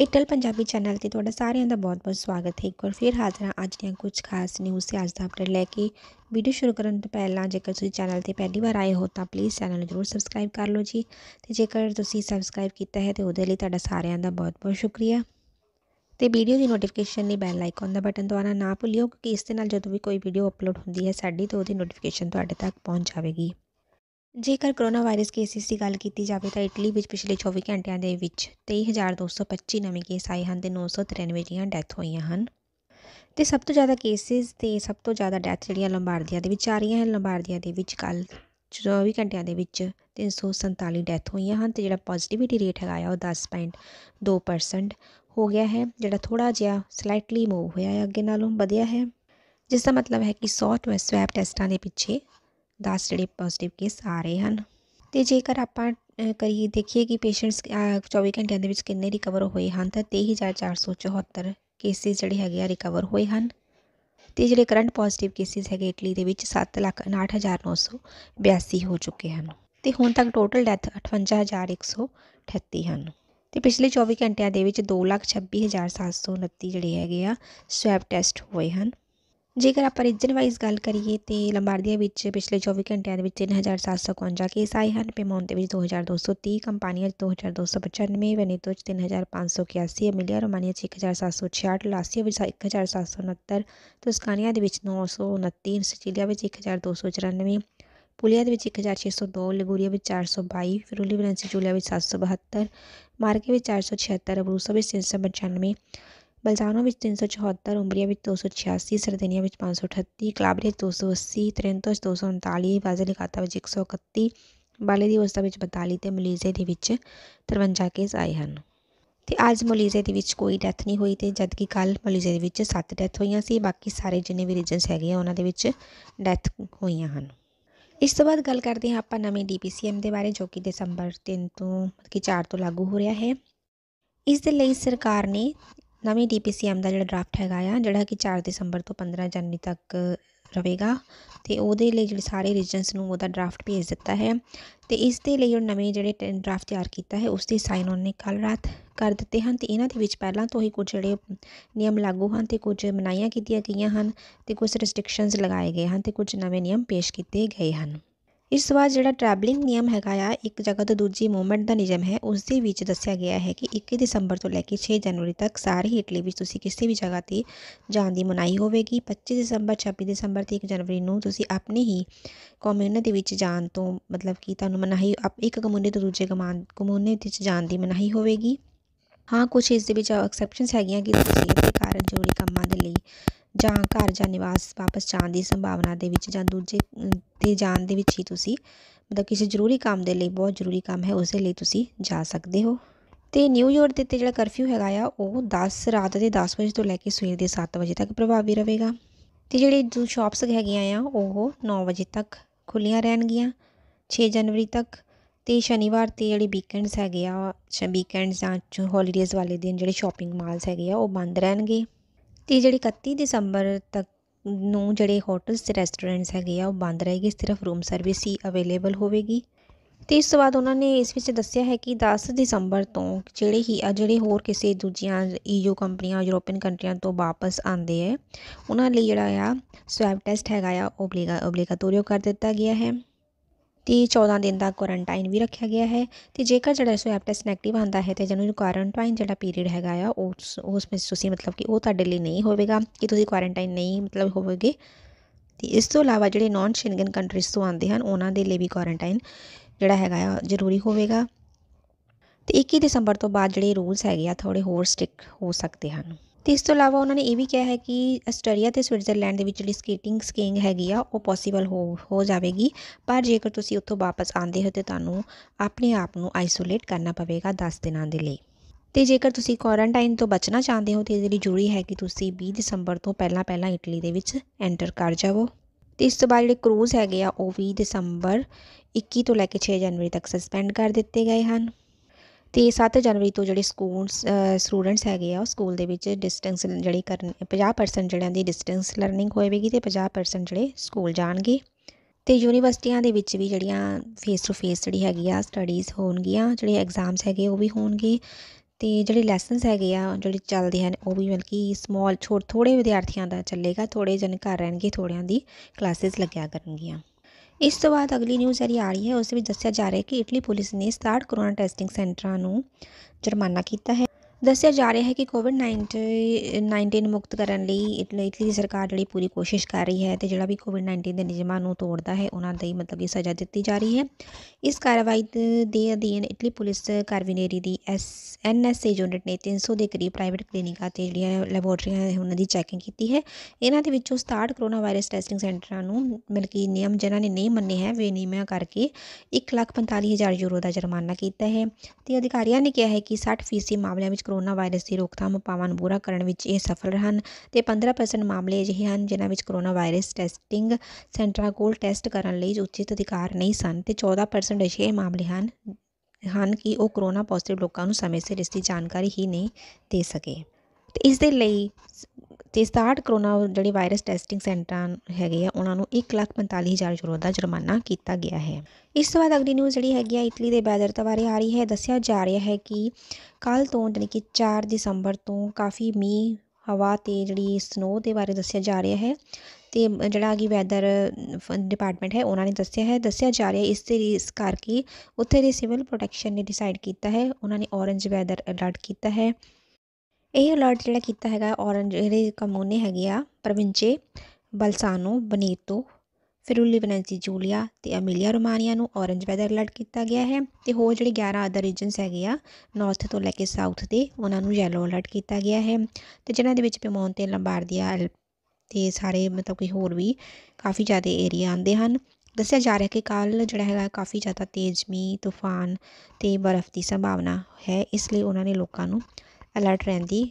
ਇਟਲ Punjabi channel ਤੇ ਤੁਹਾਡਾ ਸਾਰਿਆਂ ਦਾ ਬਹੁਤ-ਬਹੁਤ ਸਵਾਗਤ ਹੈ ਇੱਕ ਵਾਰ ਫਿਰ ਹਾਜ਼ਰ ਹਾਂ ਅੱਜ ਦੀਆਂ ਕੁਝ ਖਾਸ ਨਿਊਜ਼ ਤੇ ਅੱਜ ਦਾ ਅਪਡੇਟ ਲੈ ਕੇ ਵੀਡੀਓ ਸ਼ੁਰੂ ਕਰਨ ਤੋਂ ਪਹਿਲਾਂ ਜੇਕਰ ਤੁਸੀਂ ਚੈਨਲ ਤੇ ਪਹਿਲੀ ਵਾਰ ਆਏ ਹੋ ਤਾਂ ਪਲੀਜ਼ ਚੈਨਲ ਨੂੰ ਜ਼ਰੂਰ ਸਬਸਕ੍ਰਾਈਬ ਕਰ ਲਓ ਜੀ ਤੇ ਜੇਕਰ ਤੁਸੀਂ ਸਬਸਕ੍ਰਾਈਬ ਕੀਤਾ ਹੈ ਤੇ ਉਹਦੇ ਲਈ ਤੁਹਾਡਾ ਸਾਰਿਆਂ ਦਾ ਬਹੁਤ-ਬਹੁਤ ਸ਼ੁਕਰੀਆ ਤੇ ਵੀਡੀਓ ਦੀ ਨੋਟੀਫਿਕੇਸ਼ਨ ਲਈ ਬੈਲ ਆਈਕਨ ਦਾ ਬਟਨ ਦਬਾਉਣਾ ਨਾ ਭੁੱਲਿਓ ਕਿਉਂਕਿ ਇਸ ਦੇ ਨਾਲ ਜਦੋਂ ਵੀ ਕੋਈ ਵੀਡੀਓ ਅਪਲੋਡ ਹੁੰਦੀ ਹੈ ਸਾਡੀ ਤਾਂ ਉਹਦੀ ਨੋਟੀਫਿਕੇਸ਼ਨ ਤੁਹਾਡੇ ਤੱਕ ਪਹੁੰਚ ਜਾਵੇਗੀ ਜੇਕਰ ਕਰੋਨਾ ਵਾਇਰਸ ਕੇਸਿਸ ਦੀ ਗੱਲ ਕੀਤੀ ਜਾਵੇ ਤਾਂ ਇਟਲੀ ਵਿੱਚ ਪਿਛਲੇ 24 ਘੰਟਿਆਂ ਦੇ ਵਿੱਚ 23225 ਨਵੇਂ ਕੇਸ ਆਏ ਹਨ ਤੇ 993 ਦੀਆਂ ਡੈਥ ਹੋਈਆਂ ਹਨ ਤੇ ਸਭ ਤੋਂ ਜ਼ਿਆਦਾ ਕੇਸਿਸ ਤੇ ਸਭ ਤੋਂ ਜ਼ਿਆਦਾ ਡੈਥ ਜਿਹੜੀਆਂ ਲੰਬਾਰਡੀਆ ਦੇ ਵਿੱਚ ਆ ਰਹੀਆਂ ਹਨ ਲੰਬਾਰਡੀਆ ਦੇ ਵਿੱਚ ਕੱਲ 24 ਘੰਟਿਆਂ ਦੇ ਵਿੱਚ 347 ਡੈਥ ਹੋਈਆਂ ਹਨ ਤੇ ਜਿਹੜਾ ਪੋਜ਼ਿਟਿਵਿਟੀ ਰੇਟ ਹੈਗਾ ਆ ਉਹ 10.2% ਹੋ ਗਿਆ ਹੈ ਜਿਹੜਾ ਥੋੜਾ ਜਿਹਾ ਸਲਾਈਟਲੀ ਮੂਵ ਹੋਇਆ ਹੈ ਅੱਗੇ ਨਾਲੋਂ ਵਧਿਆ ਹੈ ਜਿਸ ਦਾ ਮਤਲਬ ਹੈ ਕਿ 100 ਸਵੈਪ ਟੈਸਟਾਂ ਦੇ ਪਿੱਛੇ 10 ਜਿਹੜੇ ਪੋਜ਼ਿਟਿਵ ਕੇਸ ਆ ਰਹੇ ਹਨ ਤੇ ਜੇਕਰ ਆਪਾਂ ਕਰੀਏ ਦੇਖੀਏ ਕਿ ਪੇਸ਼ੈਂਟਸ 24 ਘੰਟਿਆਂ ਦੇ ਵਿੱਚ ਕਿੰਨੇ ਰਿਕਵਰ ਹੋਏ ਹਨ ਤਾਂ 23474 ਕੇਸਿਸ ਜਿਹੜੇ ਹੈਗੇ ਆ ਰਿਕਵਰ ਹੋਏ ਹਨ ਤੇ ਜਿਹੜੇ ਕਰੰਟ ਪੋਜ਼ਿਟਿਵ ਕੇਸਿਸ ਹੈਗੇ ਇਟਲੀ ਦੇ ਵਿੱਚ 7,59,982 ਹੋ ਚੁੱਕੇ ਹਨ ਤੇ ਹੁਣ ਤੱਕ ਟੋਟਲ ਡੈਥ 58138 ਹਨ ਤੇ ਪਿਛਲੇ 24 ਘੰਟਿਆਂ ਦੇ ਵਿੱਚ 226729 ਜਿਹੜੇ ਹੈਗੇ ਆ ਸਵੈਬ ਟੈਸਟ ਹੋਏ ਹਨ ਜੇਕਰ ਆਪਾਂ ਰੀਜਨ ਵਾਈਜ਼ ਗੱਲ ਕਰੀਏ ਤੇ ਲੰਬਾਰਡੀਆ ਵਿੱਚ ਪਿਛਲੇ 24 ਘੰਟਿਆਂ ਦੇ ਵਿੱਚ 3752 ਕੇਸ ਆਏ ਹਨ ਪੇਮੋਨ ਦੇ ਵਿੱਚ 2230 ਕੰਪਨੀਆਂ ਵਿੱਚ 2295 ਵੈਨੇਤੋ 'ਚ 3581 ਐਮਿਲੀਆ ਰੋਮਾਨੀਆ 'ਚ 1766 ਲਾਸੀਆ ਵਿੱਚ 1769 ਤੁਸਕਾਨੀਆ ਦੇ ਵਿੱਚ 929 ਸਿਚਿਲੀਆ ਵਿੱਚ 1294 ਪੁਲੀਆ ਦੇ ਵਿੱਚ 1602 ਲਿਗੂਰੀਆ ਵਿੱਚ 422 ਫਿਰੂਲੀ ਵੈਨਸੀ ਜੂਲੀਆ ਵਿੱਚ 772 ਮਾਰਕੇ ਵਿੱਚ 476 ਅਬਰੂਸਾ ਵਿੱਚ 395 ਬਲਜਾਨੋ ਵਿੱਚ 374 ਉਮਰੀਆ ਵਿੱਚ 286 ਸਰਦੇਨੀਆ ਵਿੱਚ 538 ਕਲਾਬਰੀਆ 280 ਤਰੇਂਤੋਸ 239 ਵਾਜ਼ਲਿਕਾਤਾ ਵਿੱਚ 131 ਬਾਲੇ ਦੀ ਵਸਤਾ ਵਿੱਚ 42 ਤੇ ਮਲੀਜ਼ੇ ਦੇ ਵਿੱਚ 53 ਕੇਸ ਆਏ ਹਨ ਤੇ ਅੱਜ ਮਲੀਜ਼ੇ ਦੇ ਵਿੱਚ ਕੋਈ ਡੈਥ ਨਹੀਂ ਹੋਈ ਤੇ ਜਦਕਿ ਕੱਲ ਮਲੀਜ਼ੇ ਦੇ ਵਿੱਚ 7 ਡੈਥ ਹੋਈਆਂ ਸੀ ਬਾਕੀ ਸਾਰੇ ਜਿੰਨੇ ਵੀ ਰੀਜਨਸ ਹੈਗੇ ਆ ਉਹਨਾਂ ਦੇ ਵਿੱਚ ਡੈਥ ਹੋਈਆਂ ਹਨ ਇਸ ਤੋਂ ਬਾਅਦ ਗੱਲ ਕਰਦੇ ਹਾਂ ਆਪਾਂ ਨਵੇਂ ਡੀਪੀਸੀਐਮ ਦੇ ਬਾਰੇ ਜੋ ਕਿ ਦਸੰਬਰ 3 ਤੋਂ ਮਤਲਬ ਕਿ 4 ਤੋਂ ਲਾਗੂ ਹੋ ਰਿਹਾ ਹੈ ਇਸ ਦੇ ਲਈ ਸਰਕਾਰ ਨੇ ਨਵੀਂ ਡੀਪੀਸੀਐਮ ਦਾ ਜਿਹੜਾ ਡਰਾਫਟ ਹੈਗਾ ਆ ਜਿਹੜਾ ਕਿ 4 ਦਸੰਬਰ ਤੋਂ 15 ਜਨਵਰੀ ਤੱਕ ਰਹੇਗਾ ਤੇ ਉਹਦੇ ਲਈ ਜਿਹੜੇ ਸਾਰੇ ਰੀਜਨਸ ਨੂੰ ਉਹਦਾ ਡਰਾਫਟ ਭੇਜ ਦਿੱਤਾ ਹੈ ਤੇ ਇਸ ਦੇ ਲਈ ਉਹ ਨਵੇਂ ਜਿਹੜੇ ਡਰਾਫਟ ਤਿਆਰ ਕੀਤਾ ਹੈ ਉਸ ਦੀ ਸਾਈਨ ਉਹਨੇ ਕੱਲ ਰਾਤ ਕਰ ਦਿੱਤੇ ਹਨ ਤੇ ਇਹਨਾਂ ਦੇ ਵਿੱਚ ਪਹਿਲਾਂ ਤੋਂ ਹੀ ਕੁਝ ਜਿਹੜੇ ਨਿਯਮ ਲਾਗੂ ਹਨ ਤੇ ਕੁਝ ਮਨਾਈਆਂ ਕੀਤੀਆਂ ਗਈਆਂ ਹਨ ਤੇ ਕੁਝ ਰੈਸਟ੍ਰਿਕਸ਼ਨਸ ਲਗਾਏ ਗਏ ਹਨ ਤੇ ਕੁਝ ਨਵੇਂ ਨਿਯਮ ਪੇਸ਼ ਕੀਤੇ ਗਏ ਹਨ ਇਸ ਤੋਂ ਬਾਅਦ ਜਿਹੜਾ ਟਰੈਵਲਿੰਗ ਨਿਯਮ ਹੈਗਾ ਆ ਇੱਕ ਜਗ੍ਹਾ ਤੋਂ ਦੂਜੀ ਮੂਵਮੈਂਟ ਦਾ ਨਿਯਮ ਹੈ ਉਸ ਦੇ ਵਿੱਚ ਦੱਸਿਆ ਗਿਆ ਹੈ ਕਿ 21 ਦਸੰਬਰ ਤੋਂ ਲੈ ਕੇ 6 ਜਨਵਰੀ ਤੱਕ ਸਾਰੇ ਹੀ ਇਟਲੀ ਵਿੱਚ ਤੁਸੀਂ ਕਿਸੇ ਵੀ ਜਗ੍ਹਾ ਤੇ ਜਾਣ ਦੀ ਮਨਾਹੀ ਹੋਵੇਗੀ 25 ਦਸੰਬਰ 26 ਦਸੰਬਰ ਤੇ 1 ਜਨਵਰੀ ਨੂੰ ਤੁਸੀਂ ਆਪਣੇ ਹੀ ਕਮਿਊਨਿਟੀ ਦੇ ਵਿੱਚ ਜਾਣ ਤੋਂ ਮਤਲਬ ਕਿ ਤੁਹਾਨੂੰ ਮਨਾਹੀ ਇੱਕ ਕਮਿਊਨਿਟੀ ਤੋਂ ਦੂਜੇ ਕਮਿਊਨਿਟੀ ਵਿੱਚ ਜਾਣ ਦੀ ਮਨਾਹੀ ਹੋਵੇਗੀ ਹਾਂ ਕੁਝ ਇਸ ਦੇ ਵਿੱਚ ਐਕਸੈਪਸ਼ਨਸ ਹੈਗੀਆਂ ਕਿ ਤੁਸੀਂ ਸਿਹਤ ਦੇ ਕਾਰਨ ਜ਼ਰੂਰੀ ਕੰਮਾਂ ਦੇ ਲਈ ਜਾਂ ਘਰ ਜਾਂ ਨਿਵਾਸ ਵਾਪਸ ਜਾਣ ਦੀ ਸੰਭਾਵਨਾ ਦੇ ਵਿੱਚ ਜਾਂ ਦੂਜੇ ਤੇ ਜਾਣ ਦੇ ਵਿੱਚ ਹੀ ਤੁਸੀਂ ਮਤਲਬ ਕਿਸੇ ਜ਼ਰੂਰੀ ਕੰਮ ਦੇ ਲਈ ਬਹੁਤ ਜ਼ਰੂਰੀ ਕੰਮ ਹੈ ਉਸੇ ਲਈ ਤੁਸੀਂ ਜਾ ਸਕਦੇ ਹੋ ਤੇ ਨਿਊਯਾਰਕ ਦੇ ਉੱਤੇ ਜਿਹੜਾ ਕਰਫਿਊ ਹੈਗਾ ਆ ਉਹ 10 ਰਾਤ ਦੇ 10 ਵਜੇ ਤੋਂ ਲੈ ਕੇ ਸਵੇਰ ਦੇ 7 ਵਜੇ ਤੱਕ ਪ੍ਰਭਾਵੀ ਰਹੇਗਾ ਤੇ ਜਿਹੜੇ ਸ਼ਾਪਸ ਹੈਗੀਆਂ ਆ ਉਹ 9 ਵਜੇ ਤੱਕ ਖੁੱਲੀਆਂ ਰਹਿਣਗੀਆਂ 6 ਜਨਵਰੀ ਤੱਕ ਤੇ ਸ਼ਨੀਵਾਰ ਤੇ ਜਿਹੜੇ ਵੀਕਐਂਡਸ ਹੈਗੇ ਆ ਵੀਕਐਂਡਸ ਜਾਂ ਹੌਲੀਡੇਜ਼ ਵਾਲੇ ਦਿਨ ਜਿਹੜੇ ਸ਼ਾਪਿੰਗ ਮਾਲਸ ਹੈਗੇ ਆ ਉਹ ਬੰਦ ਰਹਿਣਗੇ ਤੇ ਜਿਹੜੀ 31 ਦਸੰਬਰ ਤੱਕ ਨੂੰ ਜਿਹੜੇ ਹੋਟਲਸ ਤੇ ਰੈਸਟੋਰੈਂਟਸ ਹੈਗੇ ਆ ਉਹ ਬੰਦ ਰਹੇਗੇ ਸਿਰਫ ਰੂਮ ਸਰਵਿਸ ਹੀ ਅਵੇਲੇਬਲ ਹੋਵੇਗੀ ਤੇ ਇਸ ਤੋਂ ਬਾਅਦ ਉਹਨਾਂ ਨੇ ਇਸ ਵਿੱਚ ਦੱਸਿਆ ਹੈ ਕਿ 10 ਦਸੰਬਰ ਤੋਂ ਜਿਹੜੇ ਹੀ ਆ ਜਿਹੜੇ ਹੋਰ ਕਿਸੇ ਦੂਜੀਆਂ ਈਯੂ e ਕੰਪਨੀਆਂ ਯੂਰੋਪੀਅਨ ਕੰਟਰੀਆਂ ਤੋਂ ਵਾਪਸ ਆਉਂਦੇ ਹੈ ਉਹਨਾਂ ਲਈ ਜਿਹੜਾ ਆ ਸਵੈਬ ਟੈਸਟ ਹੈਗਾ ਆ ਉਹ ਓਬਲੀਗਾਟੋਰੀਓ ਕਰ ਦਿੱਤਾ ਗਿਆ ਹੈ ਤੇ 14 ਦਿਨ ਦਾ ਕੁਆਰੰਟਾਈਨ ਵੀ ਰੱਖਿਆ ਗਿਆ ਹੈ ਤੇ ਜੇਕਰ ਜਿਹੜਾ ਇਸ ਐਪ ਟੈਸਟ ਨੈਗੇਟਿਵ ਆਂਦਾ ਹੈ ਤੇ ਜਿਹਨੂੰ ਕੁਆਰੰਟਾਈਨ ਜਿਹੜਾ ਪੀਰੀਅਡ ਹੈਗਾ ਆ ਉਸ ਉਸ ਵਿੱਚ ਤੁਸੀਂ ਮਤਲਬ ਕਿ ਉਹ ਤੁਹਾਡੇ ਲਈ ਨਹੀਂ ਹੋਵੇਗਾ ਕਿ ਤੁਸੀਂ ਕੁਆਰੰਟਾਈਨ ਨਹੀਂ ਮਤਲਬ ਹੋਵੋਗੇ ਤੇ ਇਸ ਤੋਂ ਇਲਾਵਾ ਜਿਹੜੇ ਨਾਨ ਸ਼ੈਂਗਨ ਕੰਟਰੀਜ਼ ਤੋਂ ਆਉਂਦੇ ਹਨ ਉਹਨਾਂ ਦੇ ਲਈ ਵੀ ਕੁਆਰੰਟਾਈਨ ਜਿਹੜਾ ਹੈਗਾ ਆ ਜ਼ਰੂਰੀ ਹੋਵੇਗਾ ਤੇ 21 ਦਸੰਬਰ ਤੋਂ ਬਾਅਦ ਜਿਹੜੇ ਰੂਲਸ ਹੈਗੇ ਆ ਥੋੜੇ ਹੋਰ ਸਟ੍ਰਿਕਟ ਹੋ ਸਕਦੇ ਹਨ ਤੇ ਇਸ ਤੋਂ ਇਲਾਵਾ ਉਹਨਾਂ ਨੇ ਇਹ ਵੀ ਕਿਹਾ ਹੈ ਕਿ ਆਸਟਰੀਆ ਤੇ ਸਵਿਟਜ਼ਰਲੈਂਡ ਦੇ ਵਿੱਚ ਜਿਹੜੀ ਸਕੇਟਿੰਗ ਸਕੀਇੰਗ ਹੈਗੀ ਆ ਉਹ ਪੋਸੀਬਲ ਹੋ ਹੋ ਜਾਵੇਗੀ ਪਰ ਜੇਕਰ ਤੁਸੀਂ ਉੱਥੋਂ ਵਾਪਸ ਆਉਂਦੇ ਹੋ ਤੇ ਤੁਹਾਨੂੰ ਆਪਣੇ ਆਪ ਨੂੰ ਆਈਸੋਲੇਟ ਕਰਨਾ ਪਵੇਗਾ 10 ਦਿਨਾਂ ਦੇ ਲਈ ਤੇ ਜੇਕਰ ਤੁਸੀਂ ਕੁਆਰੰਟਾਈਨ ਤੋਂ ਬਚਣਾ ਚਾਹੁੰਦੇ ਹੋ ਤੇ ਇਹਦੇ ਲਈ ਜ਼ਰੂਰੀ ਹੈ ਕਿ ਤੁਸੀਂ 20 ਦਸੰਬਰ ਤੋਂ ਪਹਿਲਾਂ ਪਹਿਲਾਂ ਇਟਲੀ ਦੇ ਵਿੱਚ ਐਂਟਰ ਕਰ ਜਾਵੋ ਤੇ ਇਸ ਤੋਂ ਬਾਅਦ ਜਿਹੜੇ ਕਰੂਜ਼ ਹੈਗੇ ਆ ਉਹ 20 ਦਸੰਬਰ 21 ਤੋਂ ਲੈ ਕੇ 6 ਜਨਵਰੀ ਤੱਕ ਸਸਪੈਂਡ ਕਰ ਦਿੱਤੇ ਗਏ ਹਨ ਤੇ 7 ਜਨਵਰੀ ਤੋਂ ਜਿਹੜੇ ਸਕੂਲ ਸਟੂਡੈਂਟਸ ਹੈਗੇ ਆ ਉਹ ਸਕੂਲ ਦੇ ਵਿੱਚ ਡਿਸਟੈਂਸ ਜਿਹੜੀ ਕਰਨ 50% ਜਿਹੜਿਆਂ ਦੀ ਡਿਸਟੈਂਸ ਲਰਨਿੰਗ ਹੋਏਗੀ ਤੇ 50% ਜਿਹੜੇ ਸਕੂਲ ਜਾਣਗੇ ਤੇ ਯੂਨੀਵਰਸਿਟੀਆਂ ਦੇ ਵਿੱਚ ਵੀ ਜਿਹੜੀਆਂ ਫੇਸ ਟੂ ਫੇਸ ਜਿਹੜੀ ਹੈਗੀ ਆ ਸਟੱਡੀਜ਼ ਹੋਣਗੀਆਂ ਜਿਹੜੇ ਐਗਜ਼ਾਮਸ ਹੈਗੇ ਉਹ ਵੀ ਹੋਣਗੇ ਤੇ ਜਿਹੜੇ ਲੈਸਨਸ ਹੈਗੇ ਆ ਜਿਹੜੇ ਚੱਲਦੇ ਹਨ ਉਹ ਵੀ ਬਲਕਿ ਸਮਾਲ ਛੋਟ ਥੋੜੇ ਵਿਦਿਆਰਥੀਆਂ ਦਾ ਚੱਲੇਗਾ ਥੋੜੇ ਜਨ ਘਰ ਰਹਿਣਗੇ ਥੋੜਿਆਂ ਦੀ ਕਲਾਸਿਸ ਲੱਗਿਆ ਕਰਨਗੀਆਂ ਇਸ ਤੋਂ ਬਾਅਦ ਅਗਲੀ ਨਿਊਜ਼ ਜਿਹੜੀ ਆ ਰਹੀ ਹੈ ਉਸ ਵਿੱਚ ਦੱਸਿਆ ਜਾ ਰਿਹਾ ਹੈ ਕਿ ਇਟਲੀ ਪੁਲਿਸ ਨੇ 60 ਕਰੋਨਾ ਟੈਸਟਿੰਗ ਸੈਂਟਰਾਂ ਨੂੰ ਜੁਰਮਾਨਾ ਕੀਤਾ ਹੈ ਦੱਸਿਆ ਜਾ ਰਿਹਾ ਹੈ ਕਿ ਕੋਵਿਡ 19 ਮੁਕਤ ਕਰਨ ਲਈ ਇਟਲੀ ਦੀ ਸਰਕਾਰ ਜਿਹੜੀ ਪੂਰੀ ਕੋਸ਼ਿਸ਼ ਕਰ ਰਹੀ ਹੈ ਤੇ ਜਿਹੜਾ ਵੀ ਕੋਵਿਡ 19 ਦੇ ਨਿਯਮਾਂ ਨੂੰ ਤੋੜਦਾ ਹੈ ਉਹਨਾਂ ਦੇ ਮਤਲਬ ਕਿ ਸਜ਼ਾ ਦਿੱਤੀ ਜਾ ਰਹੀ ਹੈ ਇਸ ਕਾਰਵਾਈ ਦੇ ਅਧੀਨ ਇਟਲੀ ਪੁਲਿਸ ਕਾਰਵਿਨੇਰੀ ਦੀ S N S A unit ਨੇ 300 ਦੇ ਕਰੀਬ ਪ੍ਰਾਈਵੇਟ ਕਲੀਨਿਕਾਂ ਤੇ ਜਿਹੜੀਆਂ ਲੈਬੋਰਟਰੀਆਂ ਨੇ ਉਹਨਾਂ ਦੀ ਚੈਕਿੰਗ ਕੀਤੀ ਹੈ ਇਹਨਾਂ ਦੇ ਵਿੱਚੋਂ 67 ਕਰੋਨਾ ਵਾਇਰਸ ਟੈਸਟਿੰਗ ਸੈਂਟਰਾਂ ਨੂੰ ਮਿਲਕੀ ਨਿਯਮ ਜਿਨ੍ਹਾਂ ਨੇ ਨਹੀਂ ਮੰਨੇ ਹੈ ਵੇ ਨਿਯਮਾਂ ਕਰਕੇ 1,45,000 ਯੂਰੋ ਦਾ ਜੁਰਮਾਨਾ ਕੀਤਾ ਹੈ ਤੇ ਅਧਿਕਾਰੀਆਂ ਨੇ ਕਿਹਾ ਹੈ ਕਿ 60% ਮਾਮਲਿਆਂ ਵਿੱਚ ਕਰੋਨਾ ਵਾਇਰਸ ਦੀ ਰੋਕਥਾਮ ਉਪਾਵਾਂ ਨੂੰ ਪੂਰਾ ਕਰਨ ਵਿੱਚ ਇਹ ਸਫਲ ਰਹਿਣ ਤੇ 15% ਮਾਮਲੇ ਅਜਿਹੇ ਹਨ ਜਿਨ੍ਹਾਂ ਵਿੱਚ ਕਰੋਨਾ ਵਾਇਰਸ ਟੈਸਟਿੰਗ ਸੈਂਟਰਾਂ ਕੋਲ ਟੈਸਟ ਕਰਨ ਲਈ ਉਚਿਤ ਅਧਿਕਾਰ ਨਹੀਂ ਸਨ ਤੇ 14% ਅਜਿਹੇ ਮਾਮਲੇ ਹਨ ਹਨ ਕਿ ਉਹ ਕਰੋਨਾ ਪੋਜ਼ਿਟਿਵ ਲੋਕਾਂ ਨੂੰ ਸਮੇਂ ਸਿਰ ਇਸ ਦੀ ਜਾਣਕਾਰੀ ਹੀ ਨਹੀਂ ਦੇ ਸਕੇ ਤੇ ਇਸ ਦੇ ਲਈ ਤੇ 67 ਕਰੋਨਾ ਜਿਹੜੇ ਵਾਇਰਸ ਟੈਸਟਿੰਗ ਸੈਂਟਰਾਂ ਹੈਗੇ ਆ ਉਹਨਾਂ ਨੂੰ 145000 ਲੱਖ ਹਜ਼ਾਰ ਯੂਰੋ ਦਾ ਜੁਰਮਾਨਾ ਕੀਤਾ ਗਿਆ ਹੈ ਇਸ ਤੋਂ ਬਾਅਦ ਅਗਲੀ ਨਿਊਜ਼ ਜਿਹੜੀ ਹੈਗੀ ਆ ਇਟਲੀ ਦੇ ਵੈਦਰ ਦੇ ਬਾਰੇ ਆ ਰਹੀ ਹੈ ਦੱਸਿਆ ਜਾ ਰਿਹਾ ਹੈ ਕਿ ਕੱਲ ਤੋਂ ਯਾਨੀ ਕਿ 4 ਦਸੰਬਰ ਤੋਂ ਕਾਫੀ ਮੀਂਹ ਹਵਾ ਤੇ ਜਿਹੜੀ ਸਨੋ ਦੇ ਬਾਰੇ ਦੱਸਿਆ ਜਾ ਰਿਹਾ ਹੈ ਤੇ ਜਿਹੜਾ ਕਿ ਵੈਦਰ ਡਿਪਾਰਟਮੈਂਟ ਹੈ ਉਹਨਾਂ ਨੇ ਦੱਸਿਆ ਹੈ ਦੱਸਿਆ ਜਾ ਰਿਹਾ ਇਸ ਤੇ ਇਸ ਕਰਕੇ ਉੱਥੇ ਦੇ ਸਿਵਲ ਪ੍ਰੋਟੈਕਸ਼ਨ ਨੇ ਡਿਸਾਈਡ ਕੀਤਾ ਹੈ ਉਹਨਾਂ ਨੇ ਔਰੇਂਜ ਵੈਦਰ ਅਲਰਟ ਕੀਤਾ ਹੈ ਇਹ ਅਲਰਟ ਜਿਹੜਾ ਕੀਤਾ ਹੈਗਾ ਔਰੰਜ ਜਿਹੜੇ ਕਮੋਨੇ ਹੈਗੇ ਆ ਪ੍ਰਵਿੰਚੇ ਬਲਸਾਨੋ ਬਨੀਤੋ ਫਿਰੂਲੀ ਬਨੈਂਸੀ ਜੂਲੀਆ ਤੇ ਅਮੀਲੀਆ ਰੋਮਾਨੀਆ ਨੂੰ ਔਰੰਜ ਵੈਦਰ ਅਲਰਟ ਕੀਤਾ ਗਿਆ ਹੈ ਤੇ ਹੋਰ ਜਿਹੜੇ 11 ਅਦਰ ਰੀਜਨਸ ਹੈਗੇ ਆ ਨਾਰਥ ਤੋਂ ਲੈ ਕੇ ਸਾਊਥ ਦੇ ਉਹਨਾਂ ਨੂੰ ਯੈਲੋ ਅਲਰਟ ਕੀਤਾ ਗਿਆ ਹੈ ਤੇ ਜਿਨ੍ਹਾਂ ਦੇ ਵਿੱਚ ਪਿਮੌਨ ਤੇ ਲੰਬਾਰਦੀਆ ਤੇ ਸਾਰੇ ਮਤਲਬ ਕਿ ਹੋਰ ਵੀ ਕਾਫੀ ਜ਼ਿਆਦਾ ਏਰੀਆ ਆਉਂਦੇ ਹਨ ਦੱਸਿਆ ਜਾ ਰਿਹਾ ਕਿ ਕੱਲ ਜਿਹੜਾ ਹੈਗਾ ਕਾਫੀ ਜ਼ਿਆਦਾ ਤੇਜ਼ ਮੀਂਹ ਤੂਫਾਨ ਤੇ ਬਰਫ਼ ਦੀ ਸੰਭਾਵਨਾ ਹੈ ਇਸ ਲਈ ਉਹਨਾਂ ਨੇ ਲੋਕਾਂ ਨੂੰ ਅਲਰਟ ਰਹਿਣ ਦੀ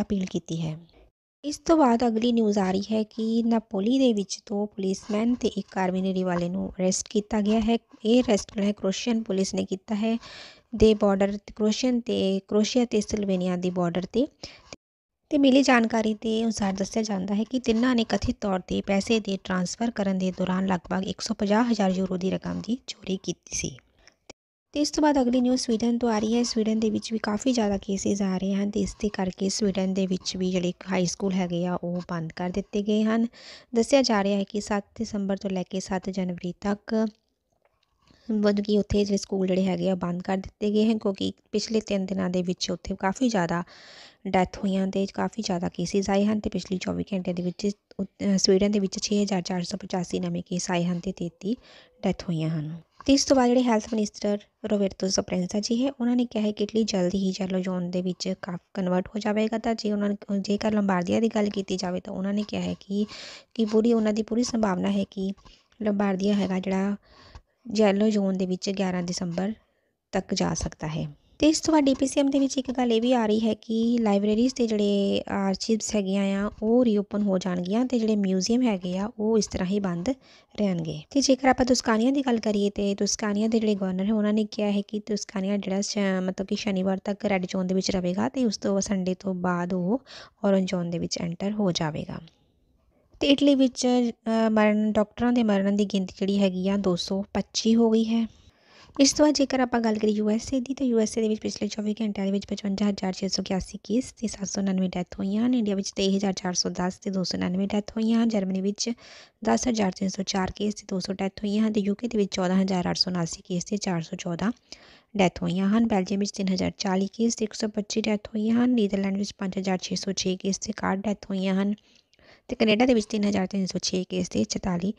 ਅਪੀਲ ਕੀਤੀ ਹੈ ਇਸ ਤੋਂ ਬਾਅਦ ਅਗਲੀ ਨਿਊਜ਼ ਆ ਰਹੀ ਹੈ ਕਿ ਨਾਪੋਲੀ ਦੇ ਵਿੱਚ ਦੋ ਪੁਲਿਸਮੈਨ ਤੇ ਇੱਕ ਕਾਰਮਿਨਰੀ ਵਾਲੇ ਨੂੰ ਅਰੈਸਟ ਕੀਤਾ ਗਿਆ ਹੈ ਇਹ ਅਰੈਸਟ ਜਿਹੜਾ ਹੈ ਕ੍ਰੋਸ਼ੀਅਨ ਪੁਲਿਸ ਨੇ ਕੀਤਾ ਹੈ ਦੇ ਬਾਰਡਰ ਕ੍ਰੋਸ਼ੀਅਨ ਤੇ ਕ੍ਰੋਸ਼ੀਆ ਤੇ ਸਲਵੇਨੀਆ ਦੀ ਬਾਰਡਰ ਤੇ ਤੇ ਮਿਲੀ ਜਾਣਕਾਰੀ ਦੇ ਅਨੁਸਾਰ ਦੱਸਿਆ ਜਾਂਦਾ ਹੈ ਕਿ ਤਿੰਨਾਂ ਨੇ ਕਥਿਤ ਤੌਰ ਤੇ ਪੈਸੇ ਦੇ ਟ੍ਰਾਂਸਫਰ ਕਰਨ ਦੇ ਦੌਰਾਨ ਲਗਭਗ 150000 ਯੂਰੋ ਦੀ ਰਕਮ ਦੀ ਚੋਰੀ ਕੀਤੀ ਸੀ ਤੇ ਇਸ ਤੋਂ ਬਾਅਦ ਅਗਲੀ ਨਿਊਜ਼ ਸਵੀਡਨ ਤੋਂ ਆ ਰਹੀ ਹੈ ਸਵੀਡਨ ਦੇ ਵਿੱਚ ਵੀ ਕਾਫੀ ਜ਼ਿਆਦਾ ਕੇਸਿਸ ਆ ਰਹੇ ਹਨ ਤੇ ਇਸ ਦੇ ਕਰਕੇ ਸਵੀਡਨ ਦੇ ਵਿੱਚ ਵੀ ਜਿਹੜੇ ਹਾਈ ਸਕੂਲ ਹੈਗੇ ਆ ਉਹ ਬੰਦ ਕਰ ਦਿੱਤੇ ਗਏ ਹਨ ਦੱਸਿਆ ਜਾ ਰਿਹਾ ਹੈ ਕਿ 7 ਦਸੰਬਰ ਤੋਂ ਲੈ ਕੇ 7 ਜਨਵਰੀ ਤੱਕ ਮਤਲਬ ਕਿ ਉੱਥੇ ਜਿਹੜੇ ਸਕੂਲ ਜਿਹੜੇ ਹੈਗੇ ਆ ਬੰਦ ਕਰ ਦਿੱਤੇ ਗਏ ਹਨ ਕਿਉਂਕਿ ਪਿਛਲੇ 3 ਦਿਨਾਂ ਦੇ ਵਿੱਚ ਉੱਥੇ ਕਾਫੀ ਜ਼ਿਆਦਾ ਡੈਥ ਹੋਈਆਂ ਤੇ ਕਾਫੀ ਜ਼ਿਆਦਾ ਕੇਸਿਸ ਆਏ ਹਨ ਤੇ ਪਿਛਲੀ 24 ਘੰਟੇ ਦੇ ਵਿੱਚ ਸਵੀਡਨ ਦੇ ਵਿੱਚ 6485 ਨਵੇਂ ਕੇਸ ਆਏ ਹਨ ਤੇ 33 ਡੈਥ ਹੋਈਆਂ ਹਨ ਇਸ ਤੋਂ ਬਾਅਦ ਜਿਹੜੇ ਹੈਲਥ ਮਿਨਿਸਟਰ ਰੋਬਰਟੋ ਸੋਪਰੈਂਜ਼ਾ ਜੀ ਹੈ ਉਹਨਾਂ ਨੇ ਕਿਹਾ ਹੈ ਕਿ ਇਟਲੀ ਜਲਦੀ ਹੀ ਜੈਲੋ ਜ਼ੋਨ ਦੇ ਵਿੱਚ ਕਾਫ ਕਨਵਰਟ ਹੋ ਜਾਵੇਗਾ ਤਾਂ ਜੇ ਉਹਨਾਂ ਨੇ ਜੇਕਰ ਲੰਬਾਰਡੀਆ ਦੀ ਗੱਲ ਕੀਤੀ ਜਾਵੇ ਤਾਂ ਉਹਨਾਂ ਨੇ ਕਿਹਾ ਹੈ ਕਿ ਕਿ ਪੂਰੀ ਉਹਨਾਂ ਦੀ ਪੂਰੀ ਸੰਭਾਵਨਾ ਹੈ ਕਿ ਲੰਬਾਰਡੀਆ ਹੈਗਾ ਜਿਹੜਾ ਜੈਲੋ ਜ਼ੋਨ ਦੇ ਵਿੱਚ 11 ਦਸੰਬਰ ਤੱਕ ਜਾ ਸਕਦਾ ਹੈ ਤੇ ਇਸ ਤੋਂ ਬਾਅਦ ਡੀਪੀਸੀਐਮ ਦੇ ਵਿੱਚ ਇੱਕ ਗੱਲ ਇਹ ਵੀ ਆ ਰਹੀ ਹੈ ਕਿ ਲਾਇਬ੍ਰੇਰੀਜ਼ ਤੇ ਜਿਹੜੇ ਆਰਚੀਵਸ ਹੈਗੀਆਂ ਆ ਉਹ ਰੀਓਪਨ ਹੋ ਜਾਣਗੀਆਂ ਤੇ ਜਿਹੜੇ ਮਿਊਜ਼ੀਅਮ ਹੈਗੇ ਆ ਉਹ ਇਸ ਤਰ੍ਹਾਂ ਹੀ ਬੰਦ ਰਹਿਣਗੇ ਤੇ ਜੇਕਰ ਆਪਾਂ ਤੁਸਕਾਨੀਆਂ ਦੀ ਗੱਲ ਕਰੀਏ ਤੇ ਤੁਸਕਾਨੀਆਂ ਦੇ ਜਿਹੜੇ ਗਵਰਨਰ ਹੈ ਉਹਨਾਂ ਨੇ ਕਿਹਾ ਹੈ ਕਿ ਤੁਸਕਾਨੀਆ ਜਿਹੜਾ ਮਤਲਬ ਕਿ ਸ਼ਨੀਵਾਰ ਤੱਕ ਰੈੱਡ ਜ਼ੋਨ ਦੇ ਵਿੱਚ ਰਹੇਗਾ ਤੇ ਉਸ ਤੋਂ ਸੰਡੇ ਤੋਂ ਬਾਅਦ ਉਹ ਔਰੰਜ ਜ਼ੋਨ ਦੇ ਵਿੱਚ ਐਂਟਰ ਹੋ ਜਾਵੇਗਾ ਤੇ ਇਟਲੀ ਵਿੱਚ ਮਰਨ ਡਾਕਟਰਾਂ ਦੇ ਮਰਨ ਦੀ ਗਿਣਤੀ ਜਿਹੜੀ ਹੈਗੀ ਆ 225 ਹੋ ਗਈ ਹੈ ਇਸ ਤੋਂ ਜੇਕਰ ਆਪਾਂ ਗੱਲ ਕਰੀਏ ਯੂ ਐਸ ਏ ਦੀ ਤਾਂ ਯੂ ਐਸ ਏ ਦੇ ਵਿੱਚ ਪਿਛਲੇ 24 ਘੰਟਿਆਂ ਦੇ ਵਿੱਚ 55681 ਕੇਸ ਤੇ 799 ਡੈਥ ਹੋਈਆਂ ਹਨ ਇੰਡੀਆ ਵਿੱਚ 23410 ਤੇ 299 ਡੈਥ ਹੋਈਆਂ ਹਨ ਜਰਮਨੀ ਵਿੱਚ 10304 ਕੇਸ ਤੇ 200 ਡੈਥ ਹੋਈਆਂ ਹਨ ਤੇ ਯੂਕੇ ਦੇ ਵਿੱਚ 14879 ਕੇਸ ਤੇ 414 ਡੈਥ ਹੋਈਆਂ ਹਨ ਬੈਲਜੀਅਮ ਵਿੱਚ 3040 ਕੇਸ ਤੇ 125 ਡੈਥ ਹੋਈਆਂ ਹਨ ਨੀਦਰਲੈਂਡ ਵਿੱਚ 5606 ਕੇਸ ਤੇ 61 ਡੈਥ ਹੋਈਆਂ ਹਨ ਤੇ ਕੈਨੇਡਾ ਦੇ ਵਿੱਚ 3306 ਕੇਸ ਤੇ 44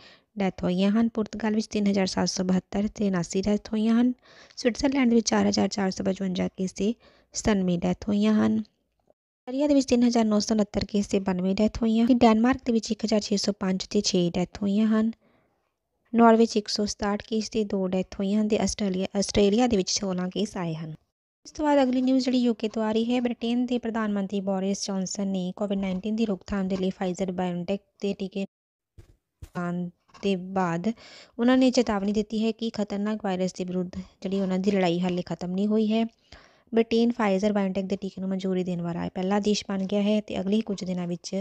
ਡੈਥ ਹੋਈਆਂ ਹਨ ਪੁਰਤਗਾਲ ਵਿੱਚ 3772 ਤੇ 79 ਡੈਥ ਹੋਈਆਂ ਹਨ ਸਵਿਟਜ਼ਰਲੈਂਡ ਵਿੱਚ 4455 ਕੇਸ ਤੇ 97 ਡੈਥ ਹੋਈਆਂ ਹਨ ਅਰੀਆ ਦੇ ਵਿੱਚ 3969 ਕੇਸ ਤੇ 92 ਡੈਥ ਹੋਈਆਂ ਹਨ ਡੈਨਮਾਰਕ ਦੇ ਵਿੱਚ 1605 ਤੇ 6 ਡੈਥ ਹੋਈਆਂ ਹਨ ਨਾਰਵੇ ਵਿੱਚ 167 ਕੇਸ ਤੇ 2 ਡੈਥ ਹੋਈਆਂ ਹਨ ਤੇ ਆਸਟ੍ਰੇਲੀਆ ਆਸਟ੍ਰੇਲੀਆ ਦੇ ਵਿੱਚ 16 ਕੇਸ ਆਏ ਹਨ ਇਸ ਤੋਂ ਬਾਅਦ ਅਗਲੀ ਨਿਊਜ਼ ਜਿਹੜੀ ਯੂਕੇ ਤੋਂ ਆ ਰਹੀ ਹੈ ਬ੍ਰਿਟੇਨ ਦੇ ਪ੍ਰਧਾਨ ਮੰਤਰੀ ਬੋਰਿਸ ਜੌਨਸਨ ਨੇ ਕੋਵਿਡ-19 ਦੀ ਰੋਕਥਾਮ ਦੇ ਲਈ ਫਾਈਜ਼ਰ ਬਾਇਓਨਟੈਕ ਦੇ ਟੀਕੇ ਆਨ ਦੇ ਬਾਅਦ ਉਹਨਾਂ ਨੇ ਚੇਤਾਵਨੀ ਦਿੱਤੀ ਹੈ ਕਿ ਖਤਰਨਾਕ ਵਾਇਰਸ ਦੇ ਵਿਰੁੱਧ ਜਿਹੜੀ ਉਹਨਾਂ ਦੀ ਲੜਾਈ ਹਾਲੇ ਖਤਮ ਨਹੀਂ ਹੋਈ ਹੈ ਬ੍ਰਿਟੇਨ ਫਾਈਜ਼ਰ ਬਾਇਓਨਟੈਕ ਦੇ ਟੀਕੇ ਨੂੰ ਮਨਜ਼ੂਰੀ ਦੇਣ ਵਾਲਾ ਪਹਿਲਾ ਦੇਸ਼ ਬਣ ਗਿਆ ਹੈ ਤੇ ਅਗਲੇ ਕੁਝ ਦਿਨਾਂ ਵਿੱਚ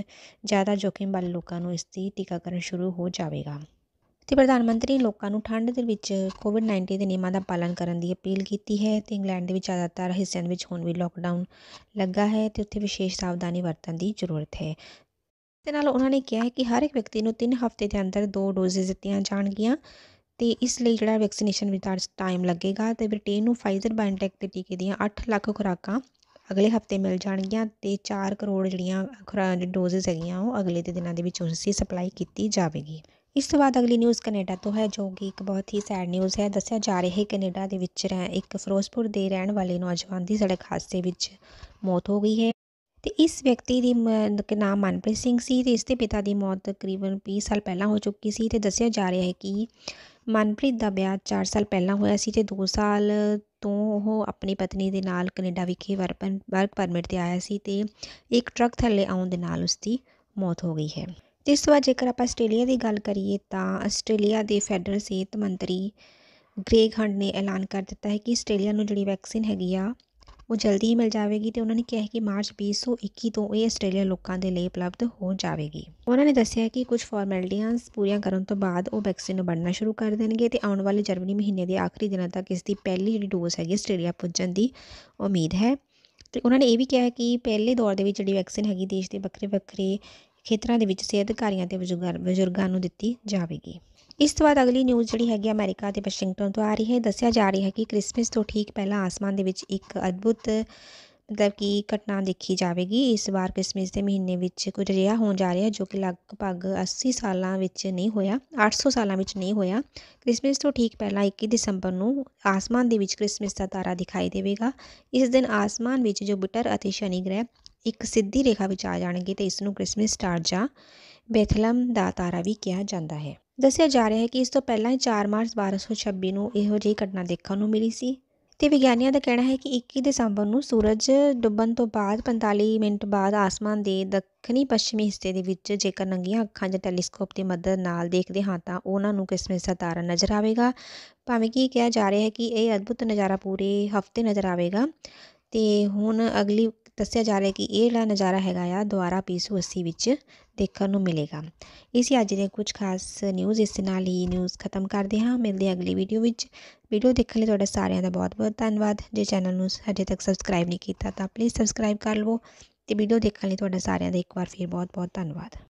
ਜ਼ਿਆਦਾ ਜੋਖਿਮ ਵਾਲੇ ਲੋਕਾਂ ਨੂੰ ਇਸ ਦੀ ਟੀਕਾਕਰਨ ਸ਼ੁਰੂ ਹੋ ਜਾਵੇਗਾ ਤੇ ਪ੍ਰਧਾਨ ਮੰਤਰੀ ਨੇ ਲੋਕਾਂ ਨੂੰ ਠੰਡ ਦੇ ਵਿੱਚ ਕੋਵਿਡ 19 ਦੇ ਨਿਯਮਾਂ ਦਾ ਪਾਲਣ ਕਰਨ ਦੀ ਅਪੀਲ ਕੀਤੀ ਹੈ ਤੇ ਇੰਗਲੈਂਡ ਦੇ ਵਿੱਚ ਜ਼ਿਆਦਾਤਰ ਹਿੱਸਿਆਂ ਵਿੱਚ ਹੁਣ ਵੀ ਲੋਕਡਾਊਨ ਲੱਗਾ ਹੈ ਤੇ ਉੱਥੇ ਵਿਸ਼ੇਸ਼ ਸਾਵਧਾਨੀ ਵਰਤਣ ਦੀ ਜ਼ਰੂਰਤ ਹੈ ਤੇ ਨਾਲ ਉਹਨਾਂ ਨੇ ਕਿਹਾ ਹੈ ਕਿ ਹਰ ਇੱਕ ਵਿਅਕਤੀ ਨੂੰ 3 ਹਫ਼ਤੇ ਦੇ ਅੰਦਰ ਦੋ ਡੋਜ਼ੇ ਦਿੱਤੀਆਂ ਜਾਣਗੀਆਂ ਤੇ ਇਸ ਲਈ ਜਿਹੜਾ ਵੈਕਸੀਨੇਸ਼ਨ ਵਿੱਚ ਟਾਈਮ ਲੱਗੇਗਾ ਤੇ ਬ੍ਰਿਟੇਨ ਨੂੰ ਫਾਈਜ਼ਰ ਬਾਇਓਟੈਕ ਦੇ ਟੀਕੇ ਦੀਆਂ 8 ਲੱਖ ਖੁਰਾਕਾਂ ਅਗਲੇ ਹਫਤੇ ਮਿਲ ਜਾਣਗੀਆਂ ਤੇ 4 ਕਰੋੜ ਜਿਹੜੀਆਂ ਡੋਜ਼ਸ ਹੈਗੀਆਂ ਉਹ ਅਗਲੇ ਦੇ ਦਿਨਾਂ ਦੇ ਵਿੱਚ ਉਸੇ ਸਪਲਾਈ ਕੀਤੀ ਜਾਵੇਗੀ ਇਸ ਤੋਂ ਬਾਅਦ ਅਗਲੀ ਨਿਊਜ਼ ਕੈਨੇਡਾ ਤੋਂ ਹੈ ਜੋ ਕਿ ਇੱਕ ਬਹੁਤ ਹੀ ਸੈਡ ਨਿਊਜ਼ ਹੈ ਦੱਸਿਆ ਜਾ ਰਿਹਾ ਹੈ ਕੈਨੇਡਾ ਦੇ ਵਿੱਚ ਰਹਿ ਇੱਕ ਫਿਰੋਜ਼ਪੁਰ ਦੇ ਰਹਿਣ ਵਾਲੇ ਨੌਜਵਾਨ ਦੀ ਸੜਕ ਹਾਦਸੇ ਵਿੱਚ ਮੌਤ ਹੋ ਗਈ ਹੈ ਤੇ ਇਸ ਵਿਅਕਤੀ ਦੀ ਨਾਮ ਮਨਪ੍ਰੀਤ ਸਿੰਘ ਸੀ ਤੇ ਇਸ ਦੇ ਪਿਤਾ ਦੀ ਮੌਤ ਤਕਰੀਬਨ 20 ਸਾਲ ਪਹਿਲਾਂ ਹੋ ਚੁੱਕੀ ਸੀ ਤੇ ਦੱਸਿਆ ਜਾ ਰਿਹਾ ਹੈ ਕਿ ਮਨਪ੍ਰੀਤ ਦਾ ਵਿਆਹ 4 ਸਾਲ ਪਹਿਲਾਂ ਹੋਇਆ ਸੀ ਤੇ 2 ਸਾਲ ਤੋਂ ਉਹ ਆਪਣੀ ਪਤਨੀ ਦੇ ਨਾਲ ਕੈਨੇਡਾ ਵਿਖੇ ਵਰਕ ਪਰਮਿਟ ਤੇ ਆਇਆ ਸੀ ਤੇ ਇੱਕ ਟਰੱਕ ਥੱਲੇ ਆਉਣ ਦੇ ਨਾਲ ਉਸ ਦੀ ਮੌਤ ਹੋ ਗਈ ਹੈ ਤੇ ਇਸ ਤੋਂ ਬਾਅਦ ਜੇਕਰ ਆਪਾਂ ਆਸਟ੍ਰੇਲੀਆ ਦੀ ਗੱਲ ਕਰੀਏ ਤਾਂ ਆਸਟ੍ਰੇਲੀਆ ਦੇ ਫੈਡਰਲ ਸਿਹਤ ਮੰਤਰੀ ਗ੍ਰੇਗ ਹੰਡ ਨੇ ਐਲਾਨ ਕਰ ਦਿੱਤਾ ਹੈ ਕਿ ਆਸਟ੍ਰੇਲੀਆ ਨੂੰ ਜਿਹੜੀ ਵੈਕਸੀਨ ਹੈਗੀ ਆ ਉਹ ਜਲਦੀ ਹੀ ਮਿਲ ਜਾਵੇਗੀ ਤੇ ਉਹਨਾਂ ਨੇ ਕਿਹਾ ਹੈ ਕਿ ਮਾਰਚ 2021 ਤੋਂ ਇਹ ਆਸਟ੍ਰੇਲੀਆ ਲੋਕਾਂ ਦੇ ਲਈ ਉਪਲਬਧ ਹੋ ਜਾਵੇਗੀ ਉਹਨਾਂ ਨੇ ਦੱਸਿਆ ਕਿ ਕੁਝ ਫਾਰਮੈਲਿਟੀਆਂ ਪੂਰੀਆਂ ਕਰਨ ਤੋਂ ਬਾਅਦ ਉਹ ਵੈਕਸੀਨ ਨੂੰ ਵੰਡਣਾ ਸ਼ੁਰੂ ਕਰ ਦੇਣਗੇ ਤੇ ਆਉਣ ਵਾਲੇ ਜਨਵਰੀ ਮਹੀਨੇ ਦੇ ਆਖਰੀ ਦਿਨਾਂ ਤੱਕ ਇਸ ਦੀ ਪਹਿਲੀ ਜਿਹੜੀ ਡੋਜ਼ ਹੈਗੀ ਆਸਟ੍ਰੇਲੀਆ ਪਹੁੰਚਣ ਦੀ ਉਮੀਦ ਹੈ ਤੇ ਉਹਨਾਂ ਨੇ ਇਹ ਵੀ ਕਿਹਾ ਕਿ ਪਹਿਲੇ ਦੌਰ ਦੇ ਵਿੱਚ ਜਿਹੜੀ ਵੈਕਸੀਨ ਹੈਗੀ ਦੇਸ਼ ਦੇ ਵੱਖਰੇ ਵੱਖਰੇ ਖੇਤਰਾਂ ਦੇ ਵਿੱਚ ਸਿਹਤ ਅਧਿਕਾਰੀਆਂ ਤੇ ਬਜ਼ੁਰਗਾਂ ਨੂੰ ਦਿੱਤੀ ਜਾਵੇਗੀ ਇਸ ਤੋਂ ਬਾਅਦ ਅਗਲੀ ਨਿਊਜ਼ ਜਿਹੜੀ ਹੈਗੀ ਅਮਰੀਕਾ ਤੇ ਵਾਸ਼ਿੰਗਟਨ ਤੋਂ ਆ ਰਹੀ ਹੈ ਦੱਸਿਆ ਜਾ ਰਿਹਾ ਹੈ ਕਿ ਕ੍ਰਿਸਮਸ ਤੋਂ ਠੀਕ ਪਹਿਲਾਂ ਆਸਮਾਨ ਦੇ ਵਿੱਚ ਇੱਕ ਅਦਭੁਤ ਮਤਲਬ ਕਿ ਘਟਨਾ ਦੇਖੀ ਜਾਵੇਗੀ ਇਸ ਵਾਰ ਕ੍ਰਿਸਮਸ ਦੇ ਮਹੀਨੇ ਵਿੱਚ ਕੁਝ ਰਿਹਾ ਹੋਣ ਜਾ ਰਿਹਾ ਜੋ ਕਿ ਲਗਭਗ 80 ਸਾਲਾਂ ਵਿੱਚ ਨਹੀਂ ਹੋਇਆ 800 ਸਾਲਾਂ ਵਿੱਚ ਨਹੀਂ ਹੋਇਆ ਕ੍ਰਿਸਮਸ ਤੋਂ ਠੀਕ ਪਹਿਲਾਂ 21 ਦਸੰਬਰ ਨੂੰ ਆਸਮਾਨ ਦੇ ਵਿੱਚ ਕ੍ਰਿਸਮਸ ਦਾ ਤਾਰਾ ਦਿਖਾਈ ਦੇਵੇਗਾ ਇਸ ਦਿਨ ਆਸਮਾਨ ਵਿੱਚ ਜੋ ਅਤੇ ਸ਼ਨੀ ਗ੍ਰਹਿ ਇੱਕ ਸਿੱਧੀ ਰੇਖਾ ਵਿੱਚ ਆ ਜਾਣਗੇ ਤੇ ਇਸ ਨੂੰ ਕ੍ਰਿਸਮਸ ਸਟਾਰ ਜਾਂ ਬੈਥਲਮ ਦਾ ਤਾਰਾ ਵੀ ਕਿਹਾ ਜਾਂਦਾ ਹੈ ਦੱਸਿਆ ਜਾ ਰਿਹਾ ਹੈ ਕਿ ਇਸ ਤੋਂ ਪਹਿਲਾਂ 4 ਮਾਰਚ 1226 ਨੂੰ ਇਹੋ ਜਿਹੀ ਘਟਨਾ ਦੇਖਣ ਨੂੰ ਮਿਲੀ ਸੀ ਤੇ ਵਿਗਿਆਨੀਆਂ ਦਾ ਕਹਿਣਾ ਹੈ ਕਿ 21 ਦਸੰਬਰ ਨੂੰ ਸੂਰਜ ਡੁੱਬਣ ਤੋਂ ਬਾਅਦ 45 ਮਿੰਟ ਬਾਅਦ ਆਸਮਾਨ ਦੇ ਦੱਖਣੀ ਪੱਛਮੀ ਹਿੱਸੇ ਦੇ ਵਿੱਚ ਜੇਕਰ ਨੰਗੀਆਂ ਅੱਖਾਂ ਜਾਂ ਟੈਲੀਸਕੋਪ ਦੀ ਮਦਦ ਨਾਲ ਦੇਖਦੇ ਹਾਂ ਤਾਂ ਉਹਨਾਂ ਨੂੰ ਕ੍ਰਿਸਮਸ ਦਾ ਤਾਰਾ ਨਜ਼ਰ ਆਵੇਗਾ ਭਾਵੇਂ ਕਿ ਕਿਹਾ ਜਾ ਰਿਹਾ ਹੈ ਕਿ ਇਹ ਅਦਭੁਤ ਨਜ਼ਾਰਾ ਪੂਰੇ ਹਫ਼ਤੇ ਨਜ਼ਰ ਆਵੇਗਾ ਤੇ ਹੁਣ ਅਗਲੀ ਦੱਸਿਆ ਜਾ ਰਿਹਾ ਕਿ ਇਹ ਜਿਹੜਾ ਨਜ਼ਾਰਾ ਹੈਗਾ ਆ ਦੁਆਰਾ ਪੀਸੂ 80 ਵਿੱਚ ਦੇਖਣ ਨੂੰ ਮਿਲੇਗਾ ਇਸੇ ਅੱਜ ਦੇ ਕੁਝ ਖਾਸ ਨਿਊਜ਼ ਇਸ ਨਾਲ ਹੀ ਨਿਊਜ਼ ਖਤਮ ਕਰਦੇ ਹਾਂ ਮਿਲਦੇ ਅਗਲੀ ਵੀਡੀਓ ਵਿੱਚ ਵੀਡੀਓ ਦੇਖਣ ਲਈ ਤੁਹਾਡਾ ਸਾਰਿਆਂ ਦਾ ਬਹੁਤ-ਬਹੁਤ ਧੰਨਵਾਦ ਜੇ ਚੈਨਲ ਨੂੰ ਹਜੇ ਤੱਕ ਸਬਸਕ੍ਰਾਈਬ ਨਹੀਂ ਕੀਤਾ ਤਾਂ ਪਲੀਜ਼ ਸਬਸਕ੍ਰਾਈਬ ਕਰ ਲਵੋ ਤੇ ਵੀਡੀਓ ਦੇਖਣ ਲਈ ਤੁਹਾਡਾ ਸਾਰਿਆਂ ਦਾ ਇੱਕ ਵਾਰ ਫਿਰ ਬਹੁਤ-ਬਹੁਤ ਧੰਨਵਾਦ